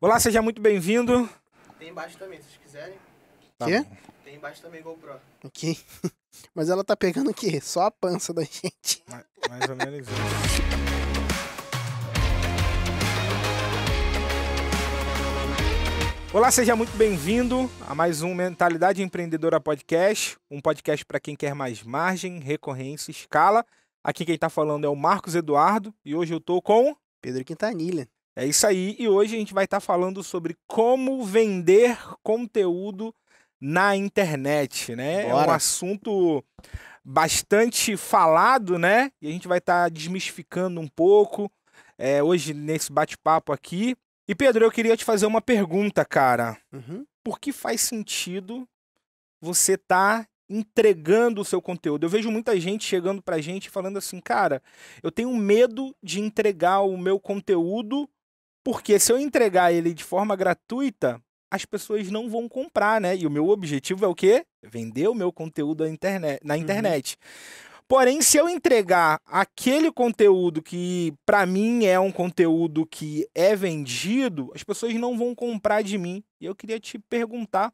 Olá, seja muito bem-vindo. Tem embaixo também, se vocês quiserem. Tá Quê? Tem embaixo também GoPro. Ok. Mas ela tá pegando o quê? Só a pança da gente. Mais, mais ou menos isso. Olá, seja muito bem-vindo a mais um Mentalidade Empreendedora Podcast, um podcast para quem quer mais margem, recorrência, escala. Aqui quem está falando é o Marcos Eduardo e hoje eu estou com Pedro Quintanilha. É isso aí, e hoje a gente vai estar tá falando sobre como vender conteúdo na internet, né? Bora. É um assunto bastante falado, né? E a gente vai estar tá desmistificando um pouco é, hoje nesse bate-papo aqui. E Pedro, eu queria te fazer uma pergunta, cara. Uhum. Por que faz sentido você tá entregando o seu conteúdo? Eu vejo muita gente chegando pra gente falando assim, cara, eu tenho medo de entregar o meu conteúdo porque se eu entregar ele de forma gratuita, as pessoas não vão comprar, né? E o meu objetivo é o quê? Vender o meu conteúdo internet, na uhum. internet. Uhum. Porém, se eu entregar aquele conteúdo que para mim é um conteúdo que é vendido, as pessoas não vão comprar de mim. E eu queria te perguntar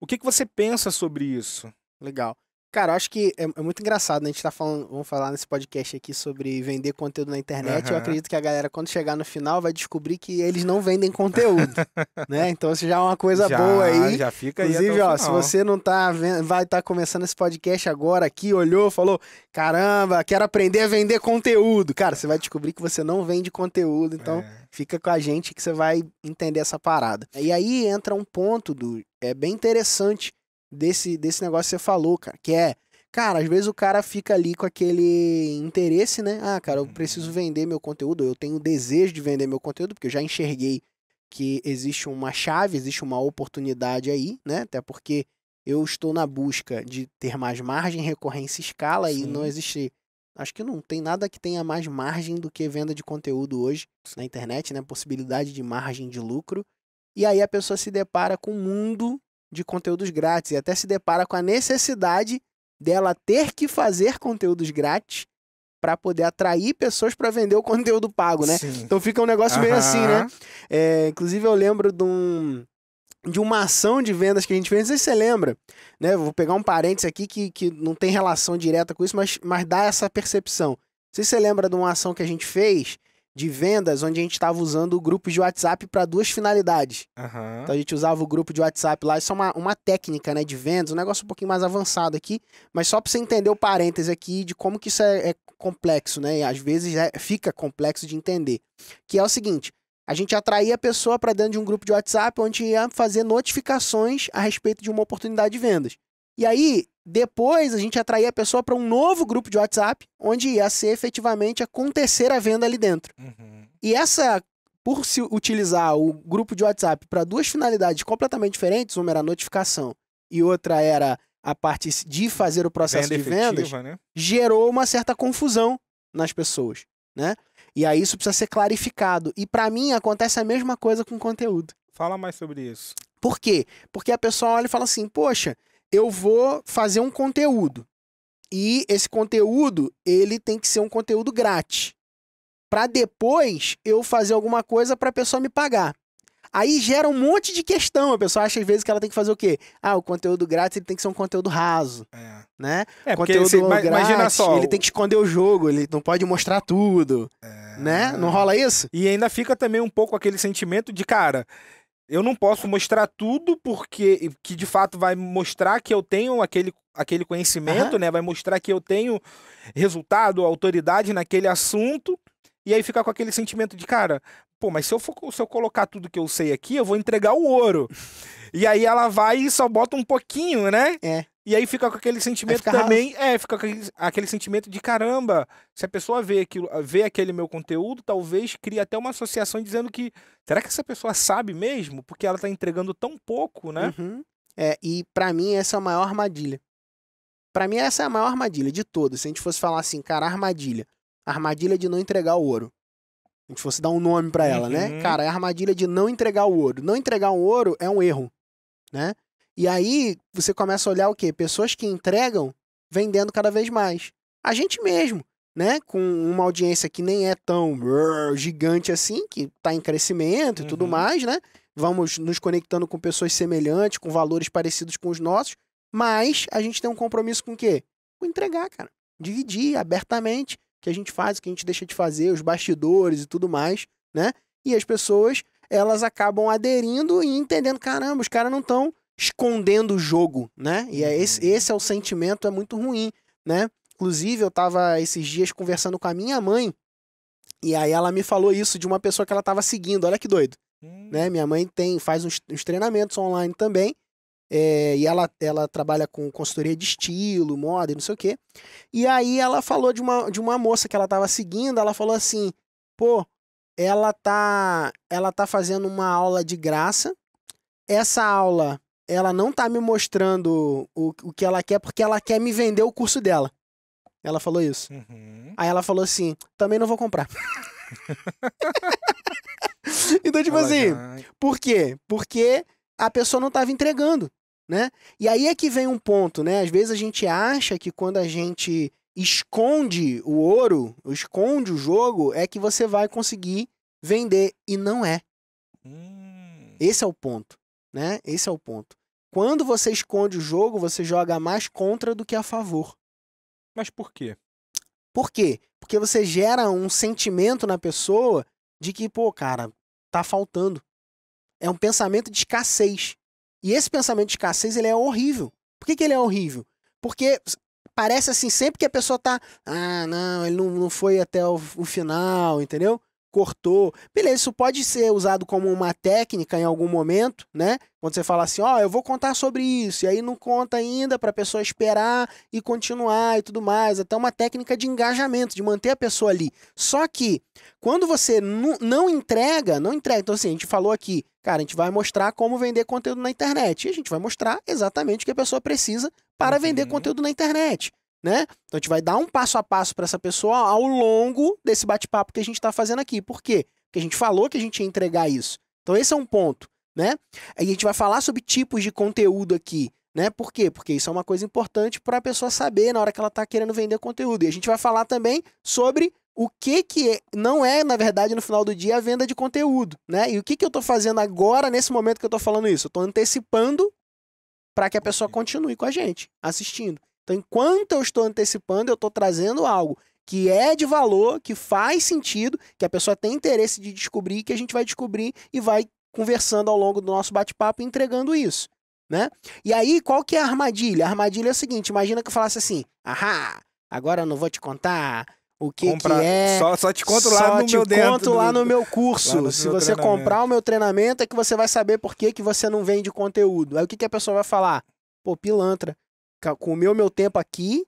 o que, que você pensa sobre isso. Legal. Cara, acho que é, é, muito engraçado, né? A gente tá falando, vamos falar nesse podcast aqui sobre vender conteúdo na internet. Uhum. Eu acredito que a galera, quando chegar no final, vai descobrir que eles não vendem conteúdo, né? Então, isso já é uma coisa já, boa aí. Já fica Inclusive, aí Inclusive, ó, se você não tá vendo, vai estar tá começando esse podcast agora aqui, olhou, falou, caramba, quero aprender a vender conteúdo. Cara, você vai descobrir que você não vende conteúdo, então... É. Fica com a gente que você vai entender essa parada. E aí entra um ponto do é bem interessante desse, desse negócio que você falou, cara, que é, cara, às vezes o cara fica ali com aquele interesse, né? Ah, cara, eu preciso uhum. vender meu conteúdo, eu tenho desejo de vender meu conteúdo, porque eu já enxerguei que existe uma chave, existe uma oportunidade aí, né? Até porque eu estou na busca de ter mais margem, recorrência e escala Sim. e não existe. Acho que não tem nada que tenha mais margem do que venda de conteúdo hoje na internet, né? Possibilidade de margem de lucro. E aí a pessoa se depara com um mundo de conteúdos grátis e até se depara com a necessidade dela ter que fazer conteúdos grátis para poder atrair pessoas para vender o conteúdo pago, né? Sim. Então fica um negócio uhum. meio assim, né? É, inclusive eu lembro de, um, de uma ação de vendas que a gente fez, não sei se você lembra, né? Vou pegar um parênteses aqui que, que não tem relação direta com isso, mas, mas dá essa percepção. Não sei se você lembra de uma ação que a gente fez de vendas onde a gente estava usando grupos de WhatsApp para duas finalidades. Uhum. Então a gente usava o grupo de WhatsApp lá, isso é uma, uma técnica né, de vendas, um negócio um pouquinho mais avançado aqui, mas só para você entender o parêntese aqui de como que isso é, é complexo, né? E às vezes é, fica complexo de entender. Que é o seguinte: a gente atraía a pessoa para dentro de um grupo de WhatsApp onde ia fazer notificações a respeito de uma oportunidade de vendas. E aí, depois a gente atraía a pessoa para um novo grupo de WhatsApp, onde ia ser efetivamente acontecer a venda ali dentro. Uhum. E essa, por se utilizar o grupo de WhatsApp para duas finalidades completamente diferentes, uma era a notificação e outra era a parte de fazer o processo Venda de vendas, efetiva, né? gerou uma certa confusão nas pessoas, né? E aí isso precisa ser clarificado. E para mim acontece a mesma coisa com conteúdo. Fala mais sobre isso. Por quê? Porque a pessoa olha e fala assim: "Poxa, eu vou fazer um conteúdo. E esse conteúdo, ele tem que ser um conteúdo grátis. Para depois eu fazer alguma coisa para a pessoa me pagar. Aí gera um monte de questão. A pessoa acha às vezes que ela tem que fazer o quê? Ah, o conteúdo grátis ele tem que ser um conteúdo raso. É. Né? É, conteúdo você, grátis, imagina só. Ele tem que esconder o jogo, ele não pode mostrar tudo. É. Né? Não rola isso? E ainda fica também um pouco aquele sentimento de, cara, eu não posso mostrar tudo porque que de fato vai mostrar que eu tenho aquele, aquele conhecimento, uhum. né? Vai mostrar que eu tenho resultado, autoridade naquele assunto. E aí ficar com aquele sentimento de, cara, pô, mas se eu, for, se eu colocar tudo que eu sei aqui, eu vou entregar o ouro. e aí ela vai e só bota um pouquinho, né? É. E aí fica com aquele sentimento também, é, fica com aquele, sentimento de caramba, se a pessoa vê aquilo, vê aquele meu conteúdo, talvez crie até uma associação dizendo que será que essa pessoa sabe mesmo? Porque ela está entregando tão pouco, né? Uhum. É, e para mim essa é a maior armadilha. Para mim essa é a maior armadilha de todas. Se a gente fosse falar assim, cara, armadilha, armadilha de não entregar o ouro. A gente fosse dar um nome para ela, né? uhum. né? Cara, é a armadilha de não entregar o ouro. Não entregar um ouro é um erro, né? E aí você começa a olhar o quê? Pessoas que entregam vendendo cada vez mais. A gente mesmo, né? Com uma audiência que nem é tão gigante assim, que está em crescimento e tudo uhum. mais, né? Vamos nos conectando com pessoas semelhantes, com valores parecidos com os nossos, mas a gente tem um compromisso com o quê? Com entregar, cara. Dividir abertamente o que a gente faz, o que a gente deixa de fazer, os bastidores e tudo mais, né? E as pessoas, elas acabam aderindo e entendendo, caramba, os caras não estão escondendo o jogo, né? E é esse, uhum. esse é o sentimento, é muito ruim, né? Inclusive, eu estava esses dias conversando com a minha mãe, e aí ela me falou isso de uma pessoa que ela estava seguindo, olha que doido. Hum. Né? Minha mãe tem faz uns, uns treinamentos online também, é, e ela, ela trabalha com consultoria de estilo, moda e não sei o quê. E aí ela falou de uma, de uma moça que ela estava seguindo, ela falou assim, pô, ela tá, ela tá fazendo uma aula de graça, essa aula ela não tá me mostrando o, o que ela quer porque ela quer me vender o curso dela. Ela falou isso. Uhum. Aí ela falou assim: também não vou comprar. então, tipo ela assim, já... por quê? Porque a pessoa não estava entregando, né? E aí é que vem um ponto, né? Às vezes a gente acha que quando a gente esconde o ouro, esconde o jogo, é que você vai conseguir vender. E não é. Hum. Esse é o ponto né? Esse é o ponto. Quando você esconde o jogo, você joga mais contra do que a favor. Mas por quê? Por quê? Porque você gera um sentimento na pessoa de que, pô, cara, tá faltando. É um pensamento de escassez. E esse pensamento de escassez, ele é horrível. Por que, que ele é horrível? Porque parece assim, sempre que a pessoa tá. Ah, não, ele não, não foi até o, o final, entendeu? cortou. Beleza, isso pode ser usado como uma técnica em algum momento, né? Quando você fala assim, ó, oh, eu vou contar sobre isso, e aí não conta ainda para a pessoa esperar e continuar e tudo mais. Até então, uma técnica de engajamento, de manter a pessoa ali. Só que quando você não entrega, não entrega. Então, assim, a gente falou aqui, cara, a gente vai mostrar como vender conteúdo na internet. E a gente vai mostrar exatamente o que a pessoa precisa para uhum. vender conteúdo na internet né? Então a gente vai dar um passo a passo para essa pessoa ao longo desse bate-papo que a gente está fazendo aqui. Por quê? Porque a gente falou que a gente ia entregar isso. Então esse é um ponto, né? a gente vai falar sobre tipos de conteúdo aqui, né? Por quê? Porque isso é uma coisa importante para a pessoa saber na hora que ela está querendo vender conteúdo. E a gente vai falar também sobre o que que é, não é, na verdade, no final do dia, a venda de conteúdo, né? E o que que eu estou fazendo agora, nesse momento que eu estou falando isso? Eu estou antecipando para que a pessoa continue com a gente, assistindo. Então, enquanto eu estou antecipando, eu estou trazendo algo que é de valor, que faz sentido, que a pessoa tem interesse de descobrir, que a gente vai descobrir e vai conversando ao longo do nosso bate-papo e entregando isso, né? E aí, qual que é a armadilha? A armadilha é o seguinte, imagina que eu falasse assim, ahá, agora eu não vou te contar o que, que é... Só, só te conto lá no te meu conto do... no meu curso. No Se você comprar o meu treinamento, é que você vai saber por que, que você não vende conteúdo. Aí o que, que a pessoa vai falar? Pô, pilantra comeu meu tempo aqui,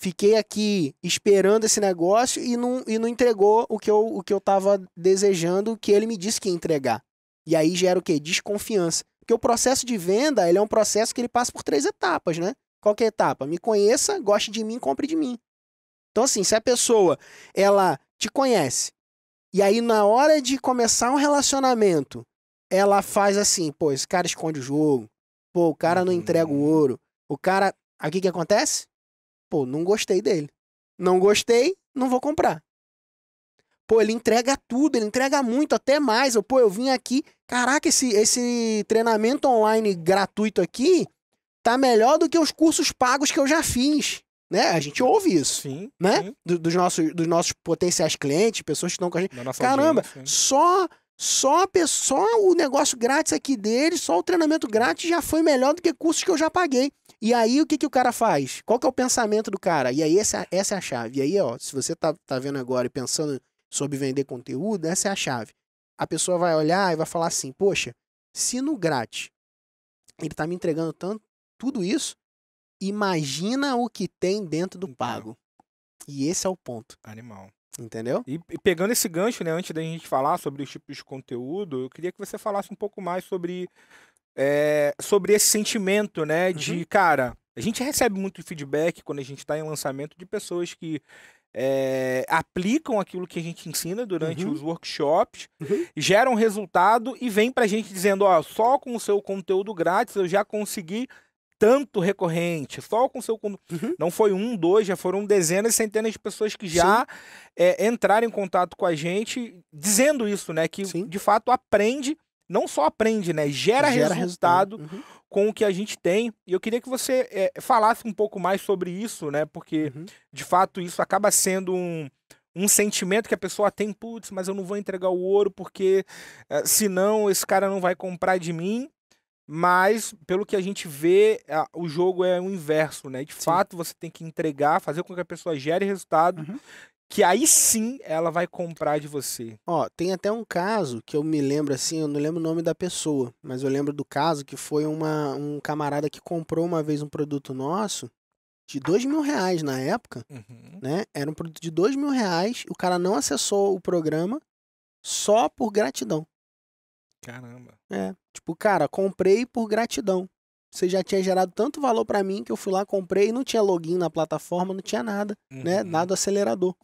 fiquei aqui esperando esse negócio e não, e não entregou o que, eu, o que eu tava desejando, que ele me disse que ia entregar. E aí gera o quê? Desconfiança. Porque o processo de venda, ele é um processo que ele passa por três etapas, né? Qual que é a etapa? Me conheça, goste de mim, compre de mim. Então assim, se a pessoa, ela te conhece, e aí na hora de começar um relacionamento, ela faz assim, pô, esse cara esconde o jogo, pô, o cara não entrega o uhum. ouro, o cara Aqui que acontece? Pô, não gostei dele. Não gostei, não vou comprar. Pô, ele entrega tudo, ele entrega muito, até mais. pô, eu vim aqui. Caraca, esse, esse treinamento online gratuito aqui tá melhor do que os cursos pagos que eu já fiz. Né? A gente ouve isso. Sim. Né? Sim. Do, dos, nossos, dos nossos potenciais clientes, pessoas que estão com a gente. Caramba, só. Só, só o negócio grátis aqui dele, só o treinamento grátis já foi melhor do que cursos que eu já paguei. E aí o que, que o cara faz? Qual que é o pensamento do cara? E aí essa, essa é a chave. E aí, ó, se você tá, tá vendo agora e pensando sobre vender conteúdo, essa é a chave. A pessoa vai olhar e vai falar assim, poxa, se no grátis ele tá me entregando tanto, tudo isso, imagina o que tem dentro do então. pago. E esse é o ponto. Animal. Entendeu? E, e, pegando esse gancho, né, antes da gente falar sobre os tipos de conteúdo, eu queria que você falasse um pouco mais sobre é, sobre esse sentimento, né? De, uhum. cara, a gente recebe muito feedback quando a gente está em lançamento de pessoas que é, aplicam aquilo que a gente ensina durante uhum. os workshops, uhum. geram resultado e vem para a gente dizendo, ó, só com o seu conteúdo grátis eu já consegui tanto recorrente, só com o seu. Uhum. Não foi um, dois, já foram dezenas, centenas de pessoas que já é, entraram em contato com a gente dizendo isso, né? Que Sim. de fato aprende não só aprende, né? Gera, Gera resultado, resultado. Uhum. com o que a gente tem. E eu queria que você é, falasse um pouco mais sobre isso, né? Porque, uhum. de fato, isso acaba sendo um, um sentimento que a pessoa tem, putz, mas eu não vou entregar o ouro porque eh, senão esse cara não vai comprar de mim. Mas, pelo que a gente vê, a, o jogo é o inverso, né? De Sim. fato, você tem que entregar, fazer com que a pessoa gere resultado. Uhum que aí sim ela vai comprar de você. Ó, tem até um caso que eu me lembro assim, eu não lembro o nome da pessoa, mas eu lembro do caso que foi uma, um camarada que comprou uma vez um produto nosso de dois mil reais na época, uhum. né? Era um produto de dois mil reais, o cara não acessou o programa só por gratidão. Caramba. É, tipo, cara, comprei por gratidão você já tinha gerado tanto valor para mim que eu fui lá, comprei e não tinha login na plataforma, não tinha nada, né? uhum. né? Nada acelerador.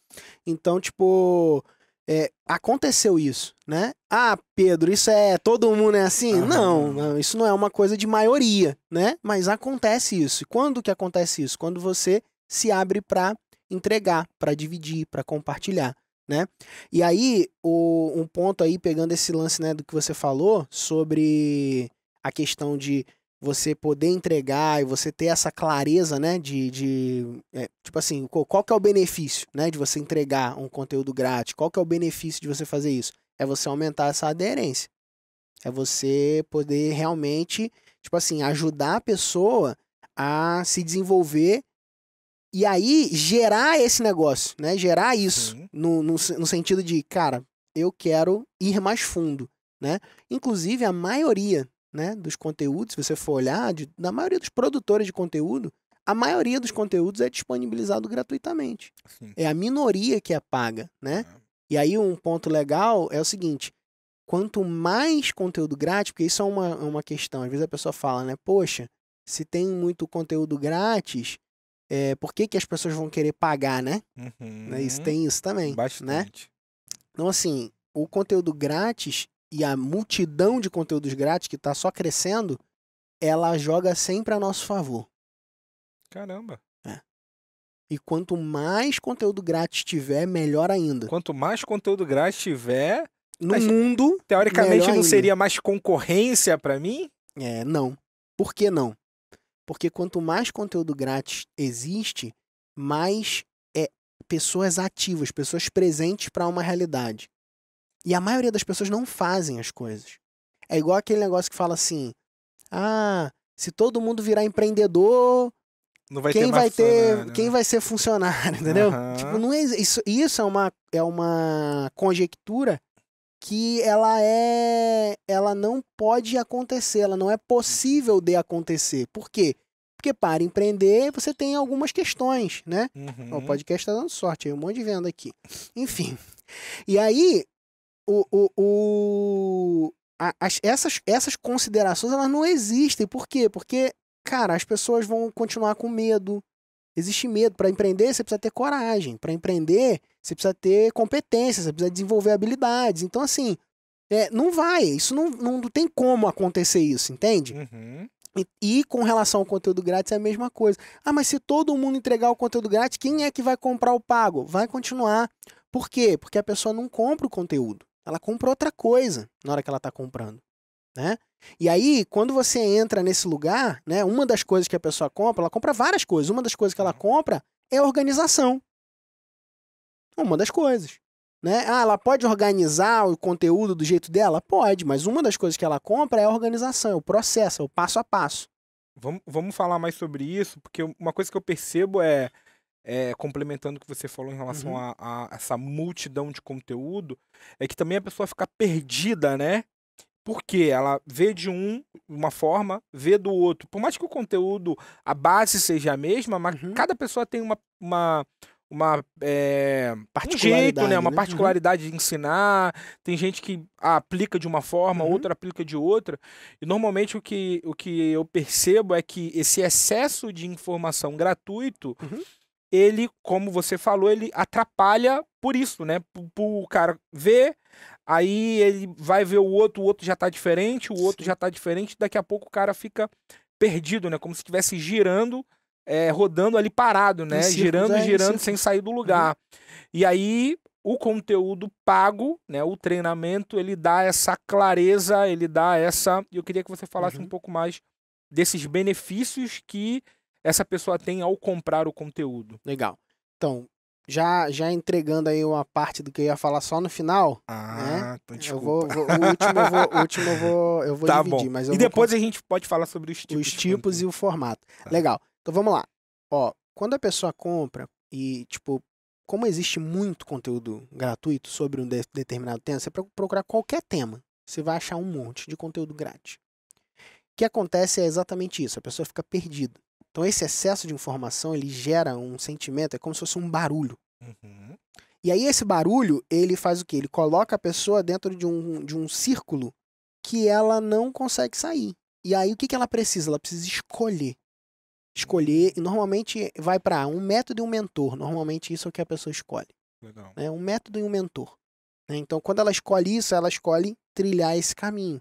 Então, tipo, é, aconteceu isso, né? Ah, Pedro, isso é todo mundo é assim? Uhum. Não, não, isso não é uma coisa de maioria, né? Mas acontece isso. E quando que acontece isso? Quando você se abre para entregar, para dividir, para compartilhar. Né? E aí, o, um ponto aí, pegando esse lance né, do que você falou sobre a questão de você poder entregar e você ter essa clareza, né, de, de é, tipo assim, qual, qual que é o benefício, né, de você entregar um conteúdo grátis, qual que é o benefício de você fazer isso? É você aumentar essa aderência, é você poder realmente, tipo assim, ajudar a pessoa a se desenvolver e aí gerar esse negócio, né, gerar isso no, no, no sentido de, cara, eu quero ir mais fundo, né? Inclusive a maioria né, dos conteúdos, se você for olhar, de, maioria dos produtores de conteúdo, a maioria dos conteúdos é disponibilizado gratuitamente. Sim. É a minoria que é paga, né? É. E aí um ponto legal é o seguinte, quanto mais conteúdo grátis, porque isso é uma, é uma questão, às vezes a pessoa fala, né, poxa, se tem muito conteúdo grátis, é, por que, que as pessoas vão querer pagar, né? né uhum. Isso tem isso também, né? Bastante. né? Então, assim, o conteúdo grátis, e a multidão de conteúdos grátis que está só crescendo, ela joga sempre a nosso favor. Caramba. É. E quanto mais conteúdo grátis tiver, melhor ainda. Quanto mais conteúdo grátis tiver no mundo, teoricamente não ainda. seria mais concorrência para mim? É, não. Por que não? Porque quanto mais conteúdo grátis existe, mais é pessoas ativas, pessoas presentes para uma realidade. E a maioria das pessoas não fazem as coisas. É igual aquele negócio que fala assim: ah, se todo mundo virar empreendedor, quem vai ter, vai ter quem né? vai ser funcionário, entendeu? Uhum. Tipo, não é, isso, isso é uma é uma conjectura que ela é ela não pode acontecer, ela não é possível de acontecer. Por quê? Porque para empreender você tem algumas questões, né? Uhum. O podcast está dando sorte, aí um monte de venda aqui. Enfim. E aí o, o, o a, as, essas, essas considerações elas não existem. Por quê? Porque, cara, as pessoas vão continuar com medo. Existe medo. Para empreender, você precisa ter coragem. Para empreender, você precisa ter competência, você precisa desenvolver habilidades. Então, assim, é, não vai. Isso não, não tem como acontecer isso, entende? Uhum. E, e, com relação ao conteúdo grátis é a mesma coisa. Ah, mas se todo mundo entregar o conteúdo grátis, quem é que vai comprar o pago? Vai continuar. Por quê? Porque a pessoa não compra o conteúdo. Ela compra outra coisa na hora que ela está comprando, né? E aí, quando você entra nesse lugar, né, uma das coisas que a pessoa compra, ela compra várias coisas. Uma das coisas que ela uhum. compra é organização. Uma das coisas. Né? Ah, ela pode organizar o conteúdo do jeito dela? Pode, mas uma das coisas que ela compra é a organização, é o processo, é o passo a passo. Vamos, vamos falar mais sobre isso, porque uma coisa que eu percebo é é, complementando o que você falou em relação uhum. a, a, essa multidão de conteúdo, é que também a pessoa fica perdida, né? Porque ela vê de um uma forma, vê do outro. Por mais que o conteúdo, a base seja a mesma, mas uhum. cada pessoa tem uma, uma uma é, jeito, né? Uma né? Uhum. particularidade uhum. de ensinar. Tem gente que aplica de uma forma, uhum. outra aplica de outra. E normalmente o que, o que eu percebo é que esse excesso de informação gratuito uhum ele, como você falou, ele atrapalha por isso, né? O cara ver, aí ele vai ver o outro, o outro já tá diferente, o outro Sim. já tá diferente, daqui a pouco o cara fica perdido, né? Como se estivesse girando, é, rodando ali parado, né? Círculos, girando, é, girando sem sair do uhum. lugar. Uhum. E aí o conteúdo pago, né, o treinamento, ele dá essa clareza, ele dá essa. Eu queria que você falasse uhum. um pouco mais desses benefícios que essa pessoa tem ao comprar o conteúdo. Legal. Então, já, já entregando aí uma parte do que eu ia falar só no final. Ah, né? então desculpa. Eu vou, vou, o último eu vou, último eu vou, eu vou tá dividir. Bom. Mas e depois a gente pode falar sobre os tipos. Os tipos e o formato. Tá. Legal. Então vamos lá. Ó, quando a pessoa compra e, tipo, como existe muito conteúdo gratuito sobre um de determinado tema, você procurar qualquer tema, você vai achar um monte de conteúdo grátis. O que acontece é exatamente isso, a pessoa fica perdida. Então esse excesso de informação ele gera um sentimento, é como se fosse um barulho. Uhum. E aí esse barulho ele faz o que? Ele coloca a pessoa dentro de um, de um círculo que ela não consegue sair. E aí o que, que ela precisa? Ela precisa escolher. Escolher, e normalmente vai para um método e um mentor. Normalmente isso é o que a pessoa escolhe. Legal. Né? Um método e um mentor. Né? Então, quando ela escolhe isso, ela escolhe trilhar esse caminho.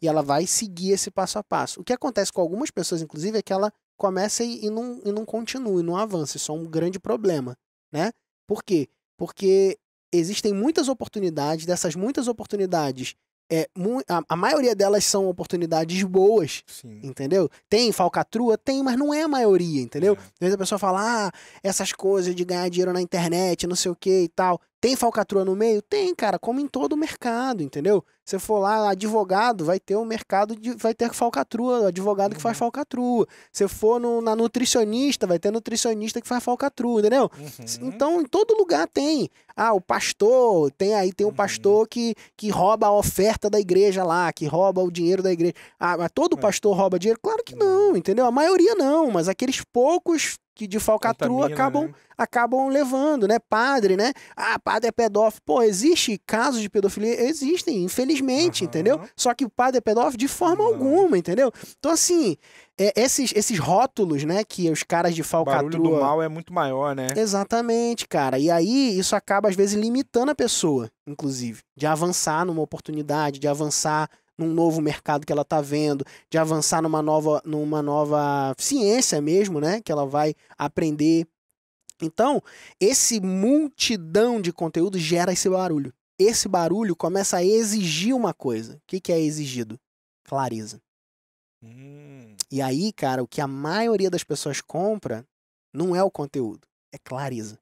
E ela vai seguir esse passo a passo. O que acontece com algumas pessoas, inclusive, é que ela começa e, não, e não continua, e não avança. Isso é um grande problema, né? Por quê? Porque existem muitas oportunidades, dessas muitas oportunidades, é, a, a, maioria delas são oportunidades boas, Sim. entendeu? Tem falcatrua? Tem, mas não é a maioria, entendeu? É. Às vezes a pessoa fala, ah, essas coisas de ganhar dinheiro na internet, não sei o que e tal. Tem falcatrua no meio? Tem, cara, como em todo mercado, entendeu? Você for lá, advogado, vai ter um mercado de vai ter falcatrua, advogado que faz uhum. falcatrua. Você for no, na nutricionista, vai ter nutricionista que faz falcatrua, entendeu? Uhum. Então, em todo lugar tem. Ah, o pastor, tem aí tem o um uhum. pastor que que rouba a oferta da igreja lá, que rouba o dinheiro da igreja. Ah, mas todo é. pastor rouba dinheiro? Claro que uhum. não, entendeu? A maioria não, mas aqueles poucos que de falcatrua Contamina, né? acabam, né? acabam levando, né? Padre, né? Ah, padre é pedófilo. Pô, existe casos de pedofilia? Existem, infelizmente, uhum. entendeu? Só que o padre é pedófilo de forma uhum. alguma, entendeu? Então, assim, é, esses, esses rótulos, né, que os caras de falcatrua... O barulho do mal é muito maior, né? Exatamente, cara. E aí, isso acaba, às vezes, limitando a pessoa, inclusive, de avançar numa oportunidade, de avançar num novo mercado que ela está vendo, de avançar numa nova, numa nova ciência mesmo, né? Que ela vai aprender. Então, esse multidão de conteúdo gera esse barulho. Esse barulho começa a exigir uma coisa. O que, que é exigido? Clareza. Hum. E aí, cara, o que a maioria das pessoas compra não é o conteúdo, é clareza.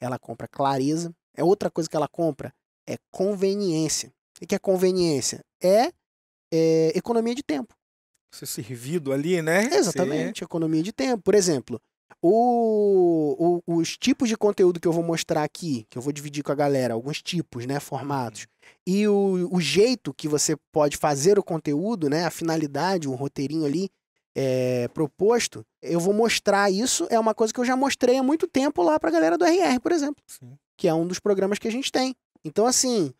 Ela compra clareza. É outra coisa que ela compra é conveniência. O que é conveniência? É, é economia de tempo. Ser servido ali, né? Exatamente, Ser... economia de tempo. Por exemplo, o, o, os tipos de conteúdo que eu vou mostrar aqui, que eu vou dividir com a galera, alguns tipos, né, formatos, uhum. e o, o jeito que você pode fazer o conteúdo, né, a finalidade, o roteirinho ali é, proposto, eu vou mostrar isso, é uma coisa que eu já mostrei há muito tempo lá para a galera do RR, por exemplo, Sim. que é um dos programas que a gente tem. Então, assim,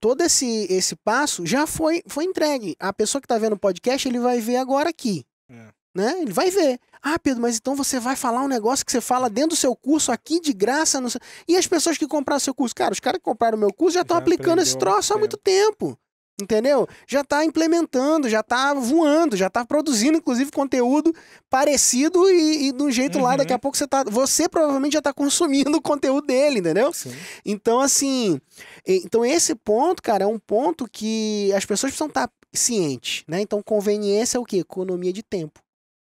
todo esse, esse passo já foi, foi entregue. A pessoa que está vendo o podcast, ele vai ver agora aqui. É. Né? Ele vai ver. Ah, Pedro, mas então você vai falar um negócio que você fala dentro do seu curso aqui de graça. No... E as pessoas que compraram seu curso? Cara, os caras que compraram o meu curso já estão aplicando esse troço há muito tempo entendeu? Já está implementando, já está voando, já está produzindo, inclusive, conteúdo parecido e, e de um jeito uhum. lá, daqui a uhum. pouco você tá. Você provavelmente já está consumindo o conteúdo dele, entendeu? Sim. Então, assim. Então, esse ponto, cara, é um ponto que as pessoas precisam estar tá cientes, né? Então, conveniência é o quê? Economia de tempo.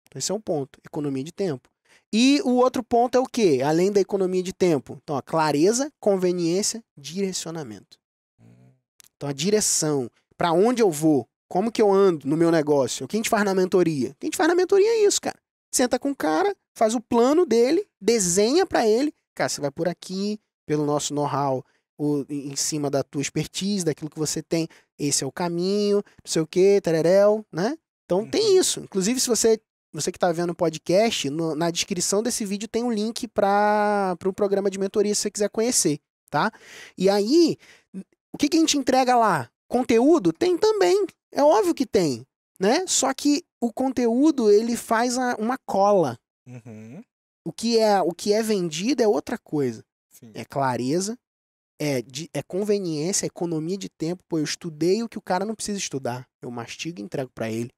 Então, esse é um ponto, economia de tempo. E o outro ponto é o quê? Além da economia de tempo. Então, a clareza, conveniência, direcionamento. Hum. Então, a direção para onde eu vou, como que eu ando no meu negócio, o que a gente faz na mentoria. O que a gente faz na mentoria é isso, cara. Senta com o cara, faz o plano dele, desenha para ele, cara, você vai por aqui, pelo nosso know-how, em cima da tua expertise, daquilo que você tem, esse é o caminho, não sei o quê? tererel, né? Então tem uhum. isso. Inclusive, se você você que está vendo o podcast, no, na descrição desse vídeo tem um link para o programa de mentoria, se você quiser conhecer, tá? E aí, o que, que a gente entrega lá? Conteúdo tem também, é óbvio que tem, né? Só que o conteúdo ele faz a, uma cola. Uhum. O que é o que é vendido é outra coisa. Sim. É clareza, é, de, é conveniência, é economia de tempo. Pô, eu estudei o que o cara não precisa estudar. Eu mastigo e entrego para ele,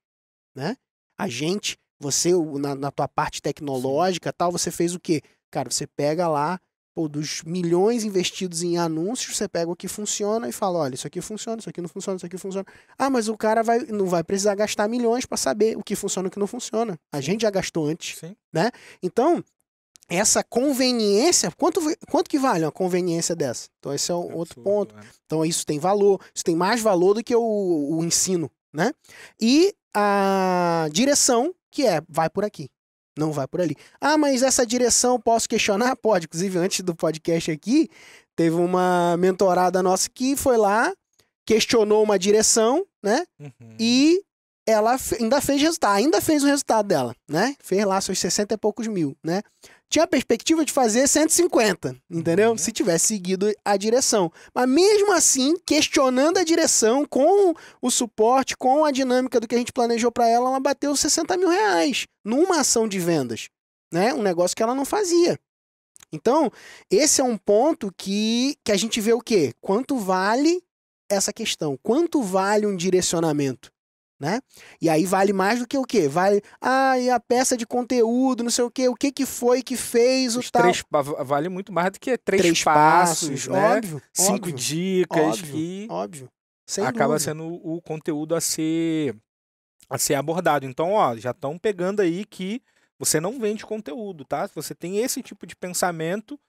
né? A gente, você na, na tua parte tecnológica, tal, você fez o quê? Cara, você pega lá ou dos milhões investidos em anúncios, você pega o que funciona e fala, olha, isso aqui funciona, isso aqui não funciona, isso aqui funciona. Ah, mas o cara vai, não vai precisar gastar milhões para saber o que funciona e o que não funciona. A gente já gastou antes, Sim. né? Então, essa conveniência, quanto, quanto que vale uma conveniência dessa? Então esse é, um é outro absurdo, ponto. Né? Então isso tem valor, isso tem mais valor do que o, o ensino, né? E a direção, que é vai por aqui. Não vai por ali. Ah, mas essa direção posso questionar? Pode. Inclusive, antes do podcast aqui, teve uma mentorada nossa que foi lá, questionou uma direção, né? Uhum. E ela ainda fez resultado, ainda fez o resultado dela, né? Fez lá seus 60 e poucos mil, né? tinha a perspectiva de fazer 150, entendeu? Uhum. Se tivesse seguido a direção. Mas mesmo assim, questionando a direção, com o suporte, com a dinâmica do que a gente planejou para ela, ela bateu 60 mil reais numa ação de vendas, né? Um negócio que ela não fazia. Então, esse é um ponto que, que a gente vê o quê? Quanto vale essa questão? Quanto vale um direcionamento? né? E aí vale mais do que o quê? Vale, ah, e a peça de conteúdo, não sei o quê, o que que foi que fez o Os tal. Três, vale muito mais do que três, três passos, passos né? óbvio, cinco óbvio, dicas óbvio, e óbvio. Sem acaba dúvida. sendo o conteúdo a ser a ser abordado. Então, ó, já estão pegando aí que você não vende conteúdo, tá? Se você tem esse tipo de pensamento,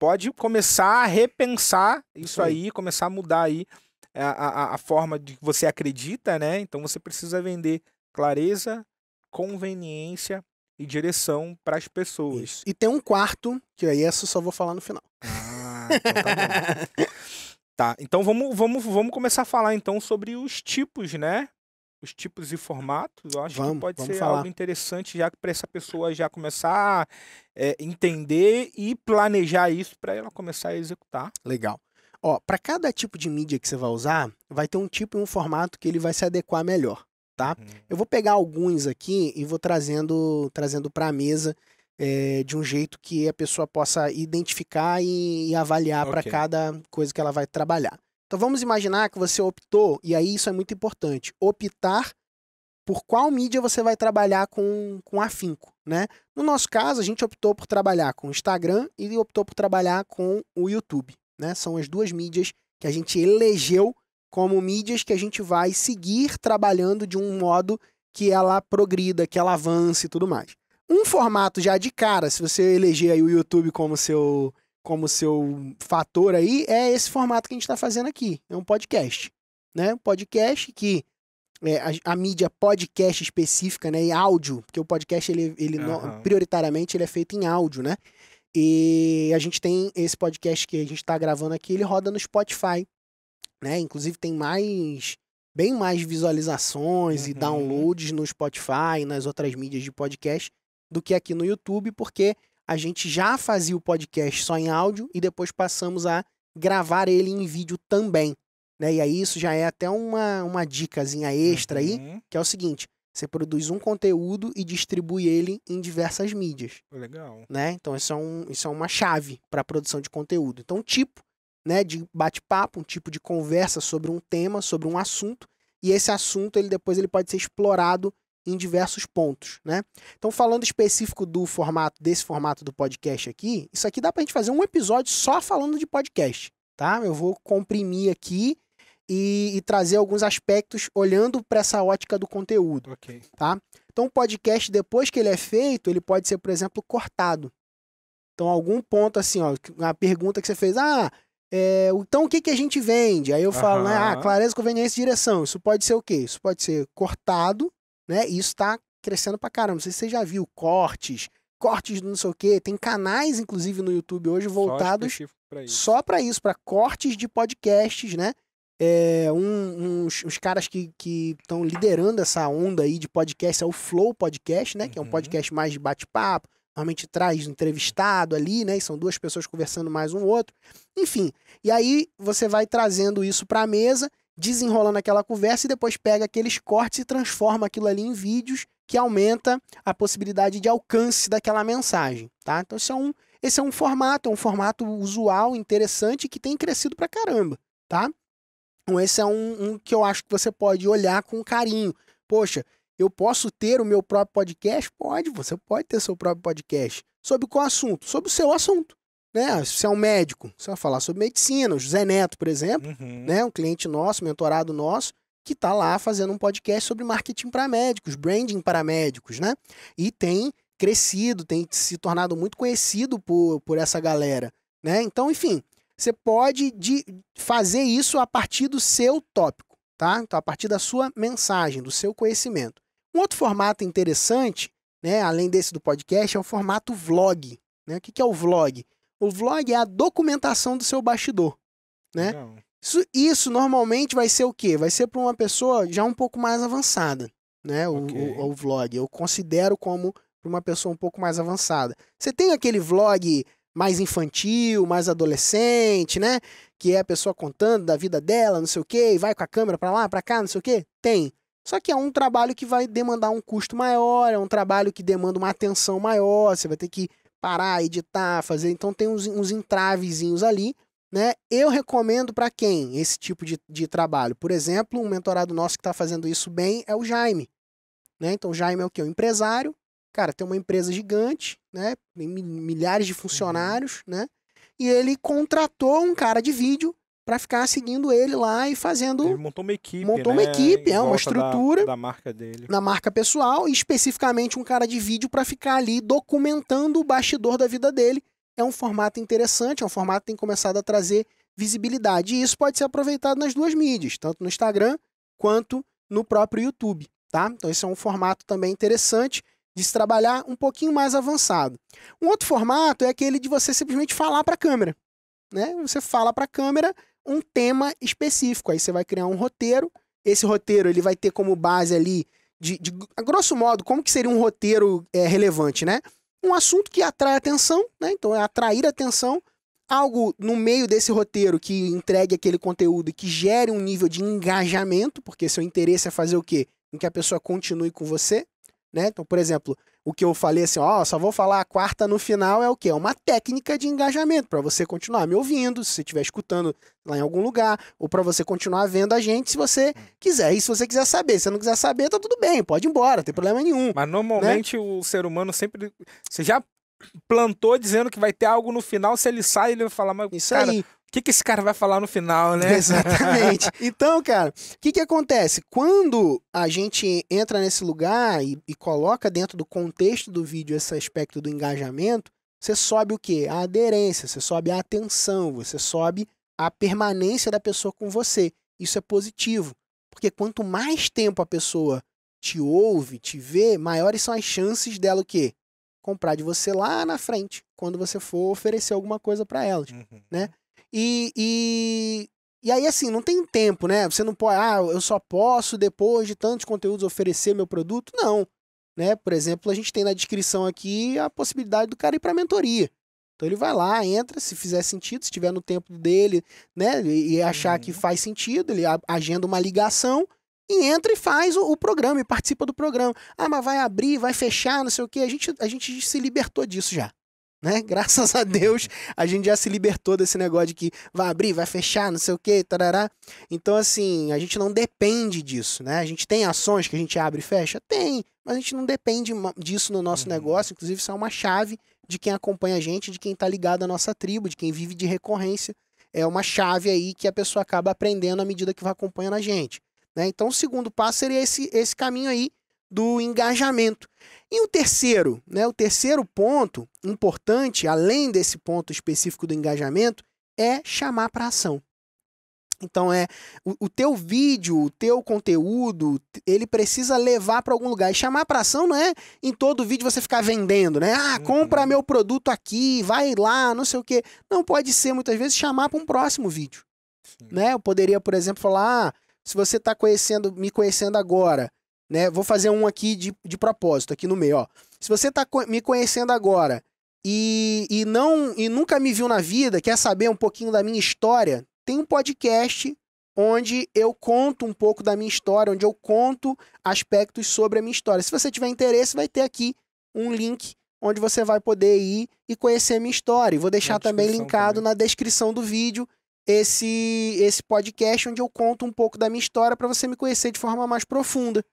pode começar a repensar isso, isso aí. aí, começar a mudar aí é a, a, a forma de que você acredita, né? Então você precisa vender clareza, conveniência e direção para as pessoas. Isso. E tem um quarto, que aí essa eu só vou falar no final. Ah, então tá bom. tá, então vamos, vamos, vamos começar a falar então sobre os tipos, né? Os tipos e formatos, eu acho vamos, que pode ser falar. algo interessante já para essa pessoa já começar a é, entender e planejar isso para ela começar a executar. Legal. Ó, para cada tipo de mídia que você vai usar, vai ter um tipo e um formato que ele vai se adequar melhor, tá? Eu vou pegar alguns aqui e vou trazendo, trazendo para a mesa é, de um jeito que a pessoa possa identificar e, e avaliar okay. para cada coisa que ela vai trabalhar. Então vamos imaginar que você optou, e aí isso é muito importante, optar por qual mídia você vai trabalhar com, com afinco, né? No nosso caso, a gente optou por trabalhar com o Instagram e optou por trabalhar com o YouTube né? São as duas mídias que a gente elegeu como mídias que a gente vai seguir trabalhando de um modo que ela progrida, que ela avance e tudo mais. Um formato já de cara, se você eleger aí o YouTube como seu como seu fator aí, é esse formato que a gente está fazendo aqui. É um podcast. Né? Um podcast que é, a, a, mídia podcast específica, né? E áudio, porque o podcast, ele, ele uhum. no, prioritariamente, ele é feito em áudio, né? E a gente tem esse podcast que a gente está gravando aqui, ele roda no Spotify, né? Inclusive tem mais, bem mais visualizações uhum. e downloads no Spotify e nas outras mídias de podcast do que aqui no YouTube, porque a gente já fazia o podcast só em áudio e depois passamos a gravar ele em vídeo também, né? E aí isso já é até uma, uma dicasinha extra uhum. aí, que é o seguinte, você produz um conteúdo e distribui ele em diversas mídias. Legal. Né? Então isso é, um, isso é uma chave para a produção de conteúdo. Então, um tipo né, de bate-papo, um tipo de conversa sobre um tema, sobre um assunto, e esse assunto ele depois ele pode ser explorado em diversos pontos, né? Então, falando específico do formato, desse formato do podcast aqui, isso aqui dá para a gente fazer um episódio só falando de podcast, tá? Eu vou comprimir aqui e, e trazer alguns aspectos olhando para essa ótica do conteúdo. Okay. Tá? Então, o podcast, depois que ele é feito, ele pode ser, por exemplo, cortado. Então, algum ponto assim, ó, a pergunta que você fez, ah, é, então o que, que a gente vende? Aí eu falo, né, ah, clareza, conveniência e direção. Isso pode ser o quê? Isso pode ser cortado, né? E isso está crescendo para caramba. Não sei se você já viu cortes, cortes do não sei o quê. Tem canais, inclusive, no YouTube hoje voltados só para isso, para cortes de podcasts, né? É, um, uns, caras que estão liderando essa onda aí de podcast é o Flow Podcast, né? Que é um uhum. podcast mais de bate-papo. Normalmente traz entrevistado ali, né? E são duas pessoas conversando mais um outro. Enfim, e aí você vai trazendo isso para a mesa, desenrolando aquela conversa e depois pega aqueles cortes e transforma aquilo ali em vídeos que aumenta a possibilidade de alcance daquela mensagem, tá? Então esse é um, esse é um formato, é um formato usual, interessante que tem crescido para caramba, tá? Então, esse é um, um que eu acho que você pode olhar com carinho. Poxa, eu posso ter o meu próprio podcast? Pode, você pode ter seu próprio podcast. Sobre qual assunto? Sobre o seu assunto. Né? Se é um médico, você vai falar sobre medicina. O José Neto, por exemplo, uhum. né? um cliente nosso, mentorado nosso, que está lá fazendo um podcast sobre marketing para médicos, branding para médicos, né? E tem crescido, tem se tornado muito conhecido por, por essa galera. Né? Então, enfim, você pode de, fazer isso a partir do seu tópico, tá? Então, a partir da sua mensagem, do seu conhecimento. Um outro formato interessante, né, além desse do podcast, é o formato vlog. Né? O que, é o vlog? O vlog é a documentação do seu bastidor, né? Isso, isso normalmente vai ser o quê? Vai ser para uma pessoa já um pouco mais avançada, né? O, o, o vlog. Eu considero como para uma pessoa um pouco mais avançada. Você tem aquele vlog mais infantil, mais adolescente, né? Que é a pessoa contando da vida dela, não sei o quê, e vai com a câmera para lá, para cá, não sei o quê. Tem. Só que é um trabalho que vai demandar um custo maior, é um trabalho que demanda uma atenção maior, você vai ter que parar, editar, fazer. Então tem uns, uns entravezinhos ali, né? Eu recomendo para quem esse tipo de, de trabalho? Por exemplo, um mentorado nosso que está fazendo isso bem é o Jaime. Né? Então o Jaime é o que? O empresário, Cara, tem uma empresa gigante, né? Tem milhares de uhum. funcionários, uhum. né? E ele contratou um cara de vídeo para ficar seguindo ele lá e fazendo. Ele montou uma equipe. Montou né? uma equipe, em é uma estrutura. Da, da, marca dele. Na marca pessoal, e especificamente um cara de vídeo para ficar ali documentando o bastidor da vida dele. É um formato interessante, é um formato que tem começado a trazer visibilidade. E isso pode ser aproveitado nas duas mídias, tanto no Instagram quanto no próprio YouTube. Tá? Então, esse é um formato também interessante de se trabalhar um pouquinho mais avançado. Um outro formato é aquele de você simplesmente falar para a câmera. Né? Você fala para a câmera um tema específico, aí você vai criar um roteiro. Esse roteiro ele vai ter como base ali, de, de a grosso modo, como que seria um roteiro é, relevante, né? Um assunto que atrai atenção, né? Então é atrair atenção, algo no meio desse roteiro que entregue aquele conteúdo e que gere um nível de engajamento, porque seu interesse é fazer o quê? Em que a pessoa continue com você, né? Então, por exemplo, o que eu falei assim, ó, só vou falar a quarta no final é o quê? É uma técnica de engajamento para você continuar me ouvindo, se você estiver escutando lá em algum lugar, ou para você continuar vendo a gente se você hum. quiser. E se você quiser saber, se não quiser saber, tá tudo bem, pode ir embora, não tem problema nenhum. Mas né? normalmente né? o ser humano sempre você já plantou dizendo que vai ter algo no final, se ele sai, ele vai falar, mas Isso cara, aí que, que esse cara vai falar no final, né? Exatamente. Então, cara, o que, que acontece? Quando a gente entra nesse lugar e, e, coloca dentro do contexto do vídeo esse aspecto do engajamento, você sobe o quê? A aderência, você sobe a atenção, você sobe a permanência da pessoa com você. Isso é positivo. Porque quanto mais tempo a pessoa te ouve, te vê, maiores são as chances dela o quê? Comprar de você lá na frente, quando você for oferecer alguma coisa para elas, uhum. né? E, e, e aí, assim, não tem tempo, né? Você não pode, ah, eu só posso, depois de tantos conteúdos, oferecer meu produto. Não. Né? Por exemplo, a gente tem na descrição aqui a possibilidade do cara ir para mentoria. Então ele vai lá, entra, se fizer sentido, se estiver no tempo dele, né, e achar uhum. que faz sentido, ele agenda uma ligação e entra e faz o, o, programa e participa do programa. Ah, mas vai abrir, vai fechar, não sei o quê. A gente, a gente se libertou disso já né? Graças a Deus, a gente já se libertou desse negócio de que vai abrir, vai fechar, não sei o quê, tarará. Então, assim, a gente não depende disso, né? A gente tem ações que a gente abre e fecha? Tem, mas a gente não depende disso no nosso uhum. negócio. Inclusive, isso é uma chave de quem acompanha a gente, de quem está ligado à nossa tribo, de quem vive de recorrência. É uma chave aí que a pessoa acaba aprendendo à medida que vai acompanhando a gente. Né? Então, o segundo passo seria esse, esse caminho aí do engajamento. E o terceiro, né, o terceiro ponto importante, além desse ponto específico do engajamento, é chamar para ação. Então é o, o, teu vídeo, o teu conteúdo, ele precisa levar para algum lugar. E chamar para ação não é em todo vídeo você ficar vendendo, né? Ah, uhum. compra meu produto aqui, vai lá, não sei o quê. Não pode ser muitas vezes chamar para um próximo vídeo. Sim. Né? Eu poderia, por exemplo, falar: ah, se você está conhecendo, me conhecendo agora, né? Vou fazer um aqui de, de propósito, aqui no meio, ó. Se você está me conhecendo agora e, e não e nunca me viu na vida, quer saber um pouquinho da minha história, tem um podcast onde eu conto um pouco da minha história, onde eu conto aspectos sobre a minha história. Se você tiver interesse, vai ter aqui um link onde você vai poder ir e conhecer a minha história. E vou deixar também linkado também. na descrição do vídeo esse esse podcast onde eu conto um pouco da minha história para você me conhecer de forma mais profunda.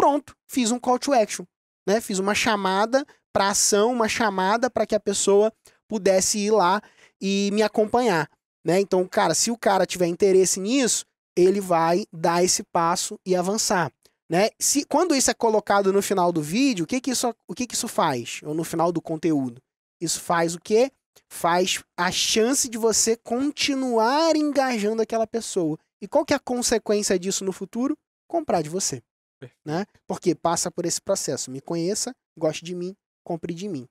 Pronto, fiz um call to action, né? Fiz uma chamada para ação, uma chamada para que a pessoa pudesse ir lá e me acompanhar, né? Então, cara, se o cara tiver interesse nisso, ele vai dar esse passo e avançar, né? Se quando isso é colocado no final do vídeo, o que que isso, o que que isso faz? Ou no final do conteúdo? Isso faz o quê? Faz a chance de você continuar engajando aquela pessoa. E qual que é a consequência disso no futuro? Comprar de você. Né? Porque passa por esse processo. Me conheça, goste de mim, compre de mim.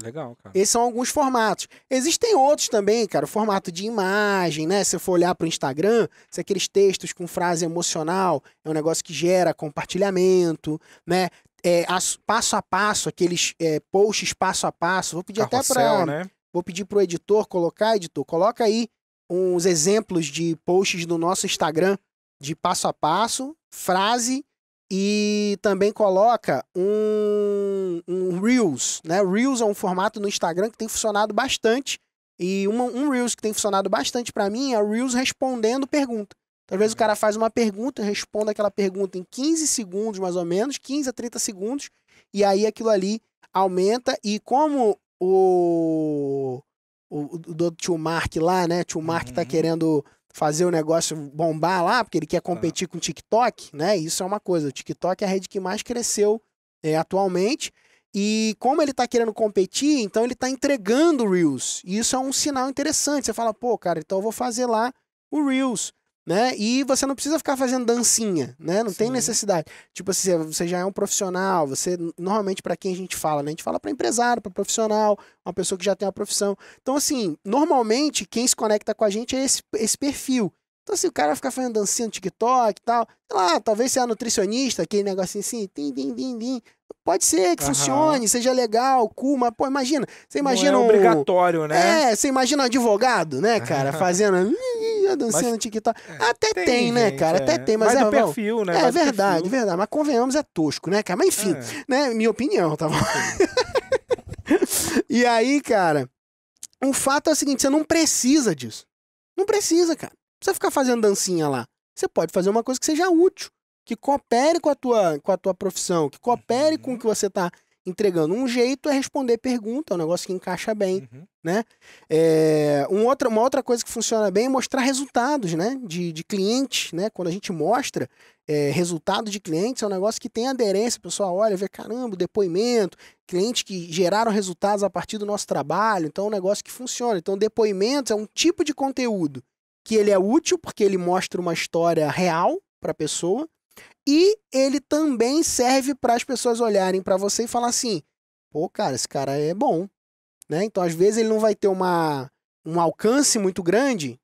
Legal, cara. Esses são alguns formatos. Existem outros também, cara. O formato de imagem, né? Se você for olhar para o Instagram, se aqueles textos com frase emocional é um negócio que gera compartilhamento, né? É, as, passo a passo, aqueles é, posts passo a passo. Vou pedir Carrossel, até para. Né? Vou pedir para o editor colocar, editor, coloca aí uns exemplos de posts do nosso Instagram de passo a passo, frase e também coloca um, um Reels, né? Reels é um formato no Instagram que tem funcionado bastante e uma, um Reels que tem funcionado bastante para mim é o Reels respondendo pergunta. Talvez então, o uhum. cara faz uma pergunta, responda aquela pergunta em 15 segundos, mais ou menos, 15 a 30 segundos, e aí aquilo ali aumenta. E como o, o, o do Tio Mark lá, né? Tio Mark tá uhum. tá querendo fazer o negócio bombar lá, porque ele quer competir ah. com o TikTok, né? Isso é uma coisa. O TikTok é a rede que mais cresceu é, atualmente. E como ele está querendo competir, então ele está entregando Reels. E isso é um sinal interessante. Você fala, pô, cara, então eu vou fazer lá o Reels né? E você não precisa ficar fazendo dancinha, né? Não Sim. tem necessidade. Tipo assim, você já é um profissional, você normalmente para quem a gente fala, né? A gente fala para empresário, para profissional, uma pessoa que já tem uma profissão. Então assim, normalmente quem se conecta com a gente é esse, esse perfil então, se assim, o cara ficar fazendo dancinha no TikTok e tal, sei lá, talvez seja nutricionista, aquele negocinho assim, tim, tim, tim, tim. Pode ser que uhum. funcione, seja legal, cuma mas, pô, imagina. Você imagina. Não é obrigatório, né? É, você imagina um advogado, né, cara, fazendo. dançando TikTok. É, até tem, tem né, cara? É. Até tem, mas é perfil, né? É, verdade, perfil. verdade. Mas convenhamos, é tosco, né, cara? Mas enfim, é. né? Minha opinião, tá bom? e aí, cara, o fato é o seguinte: você não precisa disso. Não precisa, cara precisa ficar fazendo dancinha lá. Você pode fazer uma coisa que seja útil, que coopere com a tua, com a tua profissão, que coopere uhum. com o uhum. que você está entregando. Um jeito é responder pergunta, é um negócio que encaixa bem, uhum. né? É, um outra, uma outra coisa que funciona bem é mostrar resultados, né? De, de clientes, né? Quando a gente mostra é, resultado de clientes, é um negócio que tem aderência, o pessoal olha, vê, caramba, depoimento, clientes que geraram resultados a partir do nosso trabalho, então é um negócio que funciona. Então, depoimentos é um tipo de conteúdo que ele é útil porque ele mostra uma história real para a pessoa e ele também serve para as pessoas olharem para você e falar assim: "Pô, cara, esse cara é bom". Né? Então, às vezes ele não vai ter uma um alcance muito grande,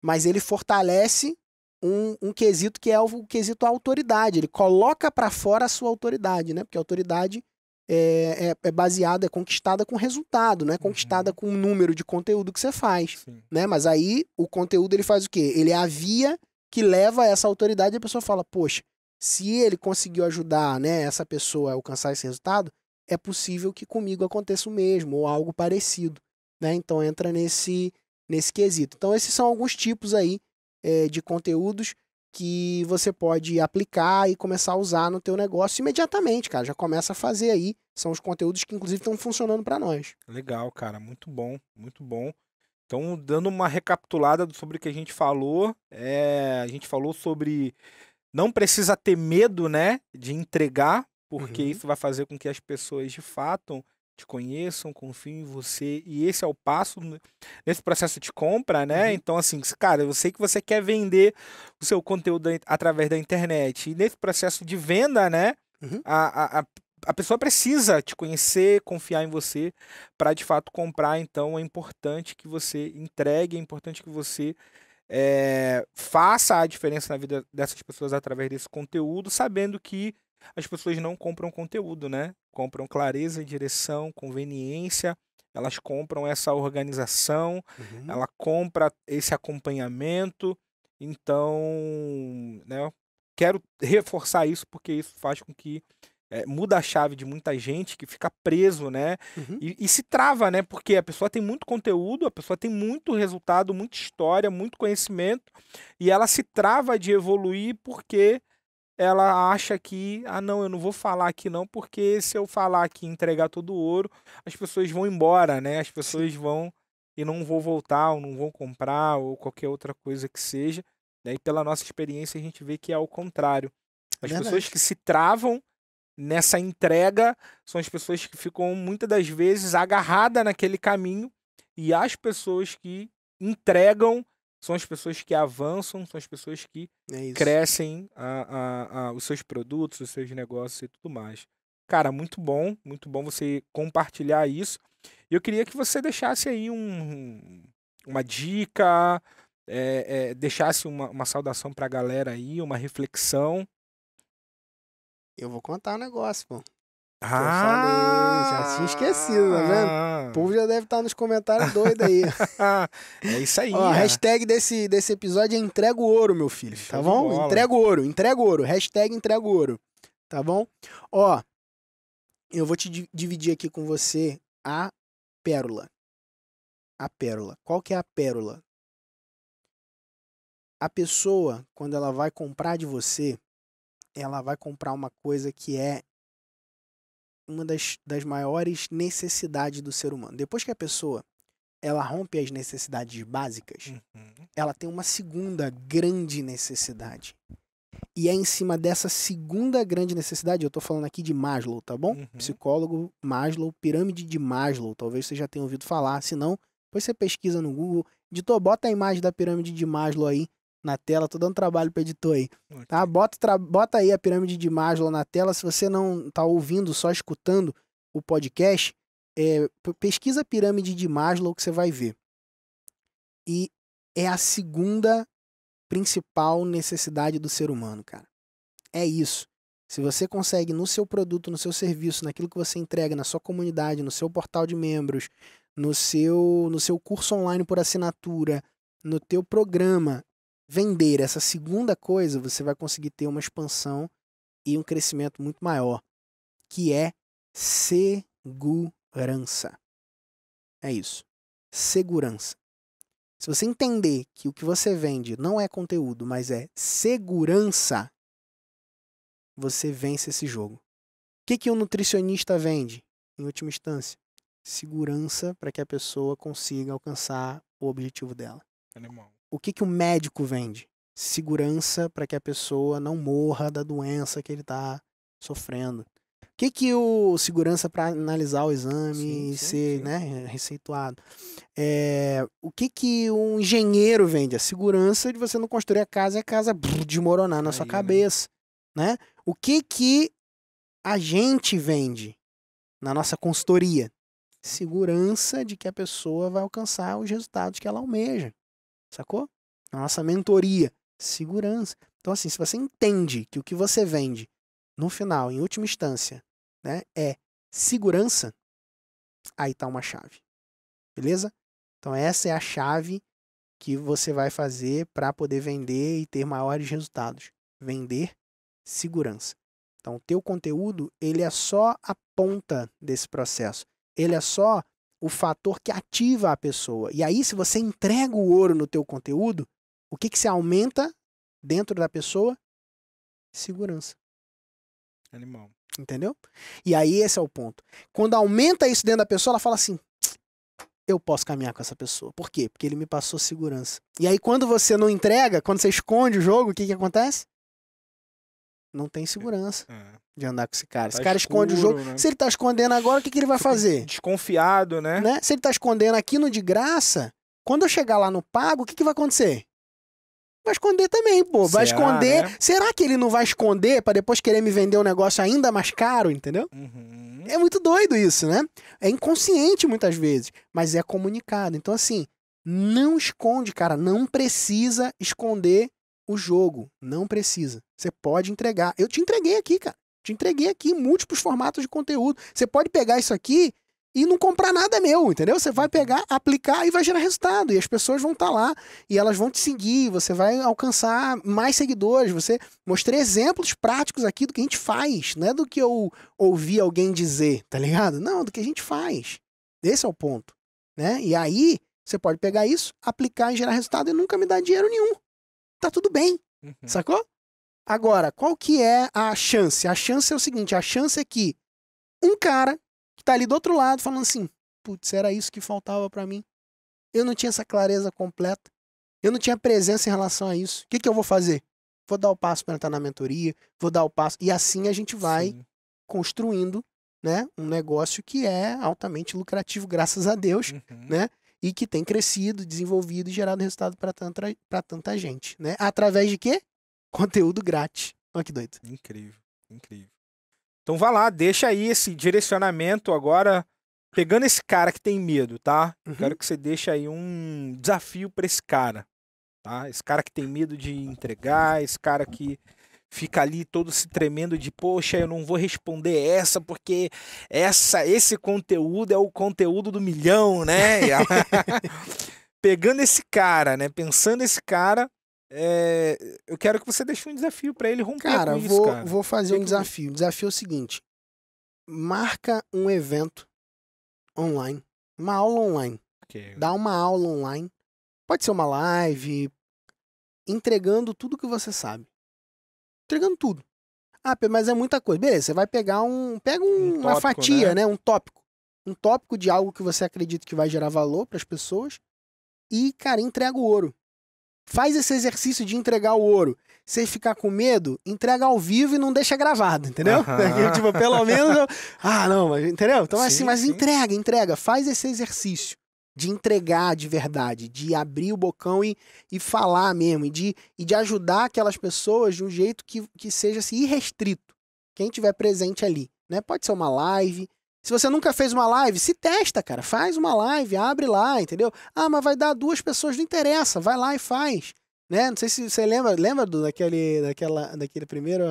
mas ele fortalece um, um quesito que é o, o quesito autoridade. Ele coloca para fora a sua autoridade, né? Porque a autoridade é, é, é, baseada, é conquistada com resultado, não é conquistada uhum. com o número de conteúdo que você faz. Né? Mas aí o conteúdo ele faz o quê? Ele é a via que leva essa autoridade e a pessoa fala, poxa, se ele conseguiu ajudar né, essa pessoa a alcançar esse resultado, é possível que comigo aconteça o mesmo ou algo parecido. Né? Então entra nesse, nesse quesito. Então esses são alguns tipos aí é, de conteúdos que você pode aplicar e começar a usar no teu negócio imediatamente, cara. Já começa a fazer aí. São os conteúdos que inclusive estão funcionando para nós. Legal, cara. Muito bom, muito bom. Então, dando uma recapitulada sobre o que a gente falou, é... a gente falou sobre não precisa ter medo, né, de entregar, porque uhum. isso vai fazer com que as pessoas de fato te conheçam, confiem em você. E esse é o passo nesse processo de compra, né? Uhum. Então, assim, cara, eu sei que você quer vender o seu conteúdo através da internet. E nesse processo de venda, né? Uhum. A, a, a pessoa precisa te conhecer, confiar em você para de fato comprar. Então, é importante que você entregue, é importante que você. É, faça a diferença na vida dessas pessoas através desse conteúdo, sabendo que as pessoas não compram conteúdo, né? Compram clareza, direção, conveniência, elas compram essa organização, uhum. ela compra esse acompanhamento. Então, né, quero reforçar isso porque isso faz com que é, muda a chave de muita gente que fica preso, né? Uhum. E, e, se trava, né? Porque a pessoa tem muito conteúdo, a pessoa tem muito resultado, muita história, muito conhecimento, e ela se trava de evoluir porque ela acha que, ah, não, eu não vou falar aqui não, porque se eu falar aqui entregar todo o ouro, as pessoas vão embora, né? As pessoas Sim. vão e não vão voltar, ou não vão comprar, ou qualquer outra coisa que seja. Né? E pela nossa experiência, a gente vê que é o contrário. É as é pessoas que se travam nessa entrega são as pessoas que ficam muitas das vezes agarradas naquele caminho e as pessoas que entregam são as pessoas que avançam, são as pessoas que é crescem a, a, a, os seus produtos, os seus negócios e tudo mais. Cara, muito bom, muito bom você compartilhar isso. Eu queria que você deixasse aí um, uma dica, é, é, deixasse uma, uma saudação para a galera aí, uma reflexão. Eu vou contar um negócio, pô. Ah! falei, já tinha esquecido, tá vendo? o povo já deve estar tá nos comentários doido aí. é isso aí. Ó, a é. hashtag desse, desse episódio é entrega o ouro, meu filho. Show tá bom? Entrega o ouro, entrega o ouro. Hashtag entrega o ouro. Tá bom? Ó, eu vou te dividir aqui com você a pérola. A pérola. Qual que é a pérola? A pessoa, quando ela vai comprar de você, ela vai comprar uma coisa que é uma das, das maiores necessidades do ser humano. Depois que a pessoa ela rompe as necessidades básicas, uhum. ela tem uma segunda grande necessidade. E é em cima dessa segunda grande necessidade, eu estou falando aqui de Maslow, tá bom? Uhum. Psicólogo Maslow, pirâmide de Maslow, talvez você já tenha ouvido falar, se não, depois você pesquisa no Google, editor, bota a imagem da pirâmide de Maslow aí, na tela. Tô dando trabalho pro editor aí. Tá? Okay. Tá? Bota, bota aí a pirâmide de Maslow na tela. Se você não tá ouvindo, só escutando o podcast, é, pesquisa a pirâmide de Maslow que você vai ver. E é a segunda principal necessidade do ser humano, cara. É isso. Se você consegue no seu produto, no seu serviço, naquilo que você entrega, na sua comunidade, no seu portal de membros, no seu, no seu curso online por assinatura, no teu programa, vender essa segunda coisa, você vai conseguir ter uma expansão e um crescimento muito maior, que é segurança. É isso. Segurança. Se você entender que o que você vende não é conteúdo, mas é segurança, você vence esse jogo. O que, que um nutricionista vende, em última instância? Segurança para que a pessoa consiga alcançar o objetivo dela. Animal o que, que o médico vende? Segurança para que a pessoa não morra da doença que ele está sofrendo. O que, que o segurança para analisar o exame sim, e sim, ser sim. Né, receituado? É, o que, que um engenheiro vende? A segurança de você não construir a casa e a casa brrr, desmoronar na Aí, sua né? cabeça. Né? né? O que, que a gente vende na nossa consultoria? Segurança de que a pessoa vai alcançar os resultados que ela almeja. Sacou? Nossa mentoria, segurança. Então, assim, se você entende que o que você vende, no final, em última instância, né, é segurança, aí está uma chave. Beleza? Então, essa é a chave que você vai fazer para poder vender e ter maiores resultados. Vender segurança. Então, o teu conteúdo, ele é só a ponta desse processo. Ele é só o fator que ativa a pessoa. E aí, se você entrega o ouro no teu conteúdo, o que, que você aumenta dentro da pessoa? Segurança. Animal. Entendeu? E aí, esse é o ponto. Quando aumenta isso dentro da pessoa, ela fala assim: eu posso caminhar com essa pessoa. Por quê? Porque ele me passou segurança. E aí, quando você não entrega, quando você esconde o jogo, o que, que acontece? Não tem segurança é. de andar com esse cara. Tá esse cara escuro, esconde o jogo. Né? Se ele tá escondendo agora, o que, que ele vai fazer? Desconfiado, né? né? Se ele tá escondendo aqui no de graça, quando eu chegar lá no pago, o que, que vai acontecer? Vai esconder também, pô. Vai Será, esconder. Né? Será que ele não vai esconder para depois querer me vender um negócio ainda mais caro, entendeu? Uhum. É muito doido isso, né? É inconsciente muitas vezes, mas é comunicado. Então, assim, não esconde, cara. Não precisa esconder o jogo. Não precisa. Você pode entregar. Eu te entreguei aqui, cara. Te entreguei aqui múltiplos formatos de conteúdo. Você pode pegar isso aqui e não comprar nada meu, entendeu? Você vai uhum. pegar, aplicar e vai gerar resultado. E as pessoas vão estar tá lá e elas vão te seguir. Você vai alcançar mais seguidores. Você mostrei exemplos práticos aqui do que a gente faz, não é do que eu ouvi alguém dizer, tá ligado? Não, do que a gente faz. Esse é o ponto, né? E aí você pode pegar isso, aplicar e gerar resultado e nunca me dar dinheiro nenhum tá tudo bem. Uhum. Sacou? Agora, qual que é a chance? A chance é o seguinte, a chance é que um cara que tá ali do outro lado falando assim, putz, era isso que faltava para mim. Eu não tinha essa clareza completa. Eu não tinha presença em relação a isso. O que, que eu vou fazer? Vou dar o passo para entrar na mentoria, vou dar o passo. E assim a gente vai Sim. construindo né, um negócio que é altamente lucrativo, graças a Deus. Uhum. Né? e que tem crescido, desenvolvido e gerado resultado para tanta, tanta gente, né? Através de quê? Conteúdo grátis. Olha que doido. Incrível, incrível. Então vá lá, deixa aí esse direcionamento agora, pegando esse cara que tem medo, tá? Uhum. Quero que você deixe aí um desafio para esse cara, tá? Esse cara que tem medo de entregar, esse cara que fica ali todo se tremendo de poxa, eu não vou responder essa porque essa esse conteúdo é o conteúdo do milhão, né? Pegando esse cara, né? Pensando esse cara, é... eu quero que você deixe um desafio para ele romper cara, com isso, vou, cara. vou fazer um que... desafio. O desafio é o seguinte: marca um evento online, uma aula online. Okay. Dá uma aula online. Pode ser uma live, entregando tudo que você sabe entregando tudo. Ah, mas é muita coisa. Beleza, você vai pegar um. Pega um, um tópico, uma fatia, né? né? Um tópico. Um tópico de algo que você acredita que vai gerar valor para as pessoas. E, cara, entrega o ouro. Faz esse exercício de entregar o ouro. Sem ficar com medo, entrega ao vivo e não deixa gravado, entendeu? Uhum. tipo, pelo menos. Eu... Ah, não, mas, entendeu? Então, assim, sim, assim, mas sim. entrega, entrega. Faz esse exercício de entregar de verdade, de abrir o bocão e, e falar mesmo, e de, e de ajudar aquelas pessoas de um jeito que, que seja assim, irrestrito. Quem tiver presente ali, né? Pode ser uma live. Se você nunca fez uma live, se testa, cara. Faz uma live, abre lá, entendeu? Ah, mas vai dar duas pessoas, não interessa. Vai lá e faz, né? Não sei se você lembra, lembra do, daquele, daquela, daquele primeiro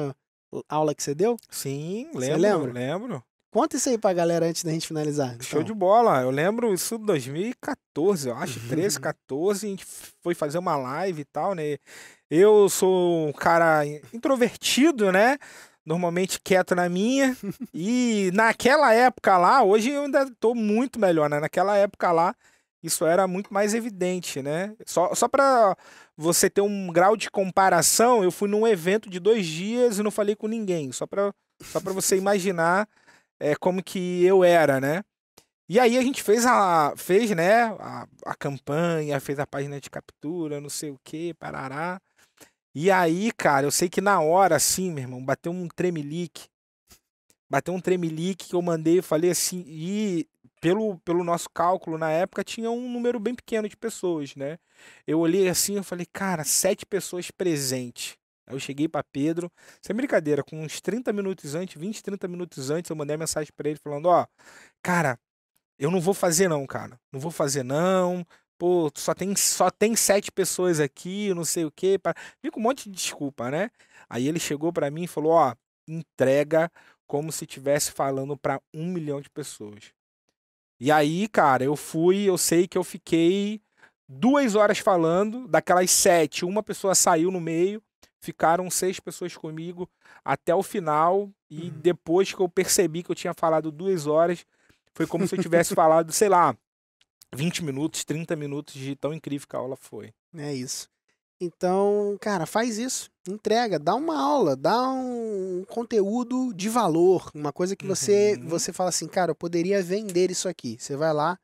aula que você deu? Sim, lembro, você lembra? lembro. Conta isso aí pra galera antes da gente finalizar. Então. Show de bola. Eu lembro isso de 2014, eu acho, uhum. 13, 14. A gente foi fazer uma live e tal, né? Eu sou um cara introvertido, né? Normalmente quieto na minha. e naquela época lá, hoje eu ainda tô muito melhor, né? Naquela época lá, isso era muito mais evidente, né? Só, só pra você ter um grau de comparação, eu fui num evento de dois dias e não falei com ninguém. Só pra, só pra você imaginar é, como que eu era, né? E aí a gente fez a fez, né, a, a campanha, fez a página de captura, não sei o que, parará. E aí, cara, eu sei que na hora, assim, meu irmão, bateu um tremelique. Bateu um tremelique que eu mandei, eu falei assim, e pelo, pelo nosso cálculo na época, tinha um número bem pequeno de pessoas, né? Eu olhei assim eu falei, cara, sete pessoas presentes. Aí eu cheguei para Pedro, sem brincadeira, com uns 30 minutos antes, 20, 30 minutos antes, eu mandei uma mensagem para ele falando: Ó, cara, eu não vou fazer não, cara. Não vou fazer não. Pô, só tem, só tem sete pessoas aqui, não sei o quê. Pra... com um monte de desculpa, né? Aí ele chegou para mim e falou: Ó, entrega como se estivesse falando para um milhão de pessoas. E aí, cara, eu fui, eu sei que eu fiquei duas horas falando, daquelas sete, uma pessoa saiu no meio, ficaram seis pessoas comigo até o final. E uhum. depois que eu percebi que eu tinha falado duas horas, foi como se eu tivesse falado, sei lá, 20 minutos, 30 minutos de tão incrível que a aula foi. É isso. Então, cara, faz isso. Entrega, dá uma aula, dá um conteúdo de valor, uma coisa que você uhum. você fala assim, cara, eu poderia vender isso aqui. Você vai lá,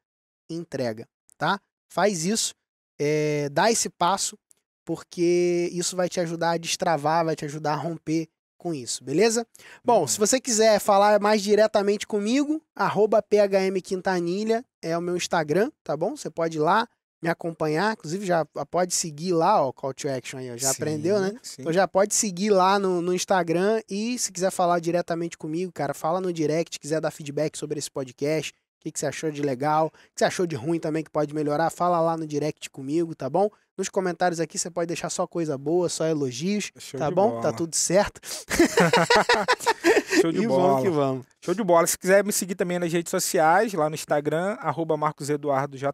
entrega, tá? Faz isso, é, dá esse passo, porque isso vai te ajudar a destravar, vai te ajudar a romper com isso, beleza? Bom, uhum. se você quiser falar mais diretamente comigo, arroba phmquintanilha é o meu Instagram, tá bom? Você pode ir lá, me acompanhar, inclusive já ah, pode seguir lá, ó, Call to Action aí, ó, já sim, aprendeu, né? Sim. Então já pode seguir lá no, no Instagram e se quiser falar diretamente comigo, cara, fala no direct, quiser dar feedback sobre esse podcast, o que, você achou de legal, o que você achou de ruim também que pode melhorar, fala lá no direct comigo, tá bom? Nos comentários aqui você pode deixar só coisa boa, só elogios, Show tá bom? Tá bola. Tá tudo certo. Show de e bola. vamos que vamos. Show de bola. Se quiser me seguir também nas redes sociais, lá no Instagram, marcoseduardojr.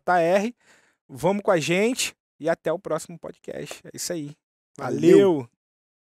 Vamos com a gente e até o próximo podcast. É isso aí. Valeu. Valeu.